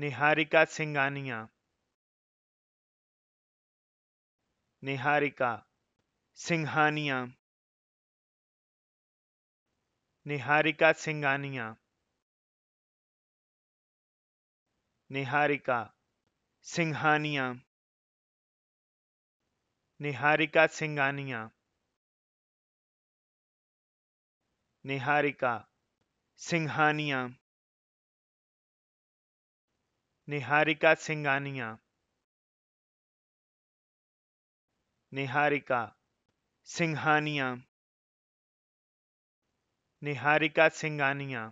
Niharika Singhania Niharika Singhania Niharika Singhania Niharika Singhania Niharika Singhania Niharika Singhania Niharika Singhania Niharika Singhania Niharika Singhania